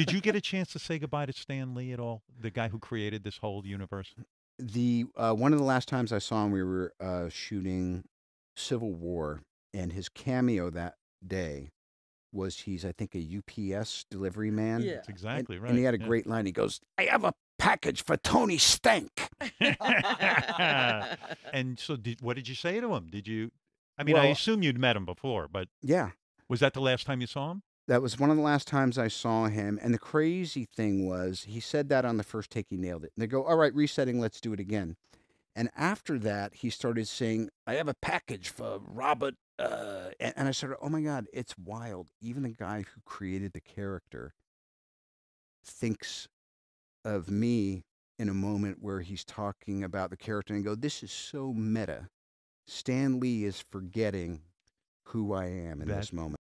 Did you get a chance to say goodbye to Stan Lee at all? The guy who created this whole universe. The uh, one of the last times I saw him, we were uh, shooting Civil War, and his cameo that day was he's I think a UPS delivery man. Yeah, That's exactly and, right. And he had a yeah. great line. He goes, "I have a package for Tony Stank." and so, did, what did you say to him? Did you? I mean, well, I assume you'd met him before, but yeah, was that the last time you saw him? That was one of the last times I saw him. And the crazy thing was, he said that on the first take, he nailed it. And they go, All right, resetting, let's do it again. And after that, he started saying, I have a package for Robert. Uh, and, and I started, Oh my God, it's wild. Even the guy who created the character thinks of me in a moment where he's talking about the character and go, This is so meta. Stan Lee is forgetting who I am in that, this moment.